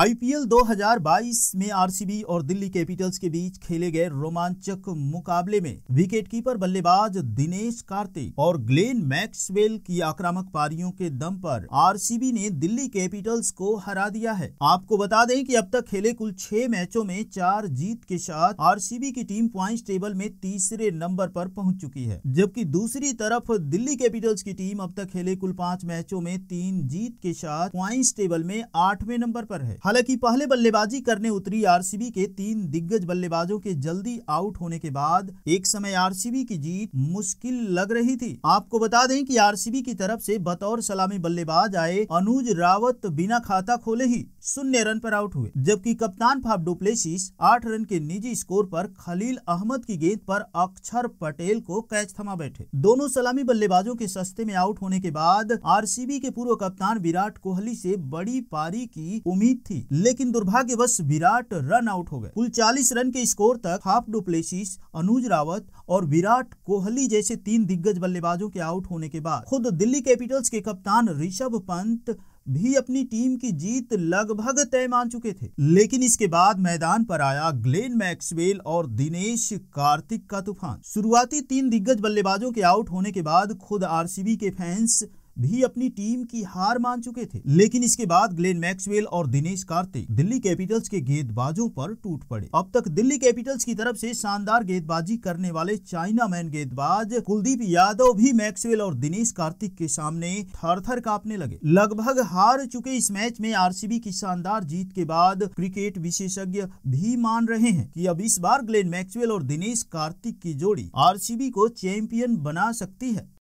IPL 2022 में RCB और Delhi Capitals के बीच खेले गए रोमांचक मुकाबले में विकेटकीपर बल्लेबाज दिनेश कार्तिक और ग्लेन मैक्सवेल की आक्रामक पारियों के दम पर आरसीबी ने दिल्ली कैपिटल्स को हरा दिया है आपको बता दें कि अब तक खेले कुल छह मैचों में चार जीत के साथ आर की टीम प्वाइंट टेबल में तीसरे नंबर पर पहुंच चुकी है जबकि दूसरी तरफ दिल्ली कैपिटल्स की टीम अब तक खेले कुल पांच मैचों में तीन जीत के साथ प्वाइंट टेबल में आठवें नंबर पर है हालांकि पहले बल्लेबाजी करने उतरी आरसीबी के तीन दिग्गज बल्लेबाजों के जल्दी आउट होने के बाद एक समय आरसीबी की जीत मुश्किल लग रही थी आपको बता दें कि आरसीबी की तरफ से बतौर सलामी बल्लेबाज आए अनुज रावत बिना खाता खोले ही शून्य रन पर आउट हुए जबकि कप्तान फाप डुप्लेसिस आठ रन के निजी स्कोर पर खलील अहमद की गेंद पर अक्षर पटेल को कैच थमा बैठे दोनों सलामी बल्लेबाजों के सस्ते में आउट होने के बाद आरसीबी के पूर्व कप्तान विराट कोहली से बड़ी पारी की उम्मीद थी थी लेकिन दुर्भाग्यवश विराट रन आउट हो गए कुल 40 रन के स्कोर तक हाफ डुप्लेसिस अनुज रावत और विराट कोहली जैसे तीन दिग्गज बल्लेबाजों के आउट होने के बाद खुद दिल्ली कैपिटल्स के कप्तान ऋषभ पंत भी अपनी टीम की जीत लगभग तय मान चुके थे लेकिन इसके बाद मैदान पर आया ग्लेन मैक्सवेल और दिनेश कार्तिक का तूफान शुरुआती तीन दिग्गज बल्लेबाजों के आउट होने के बाद खुद आरसीबी के फैंस भी अपनी टीम की हार मान चुके थे लेकिन इसके बाद ग्लेन मैक्सवेल और दिनेश कार्तिक दिल्ली कैपिटल्स के गेंदबाजों पर टूट पड़े अब तक दिल्ली कैपिटल्स की तरफ से शानदार गेंदबाजी करने वाले चाइना मैन गेंदबाज कुलदीप यादव भी मैक्सवेल और दिनेश कार्तिक के सामने थर थर कांपने लगे लगभग हार चुके इस मैच में आर की शानदार जीत के बाद क्रिकेट विशेषज्ञ भी मान रहे हैं की अब इस बार ग्लेन मैक्सवेल और दिनेश कार्तिक की जोड़ी आर को चैंपियन बना सकती है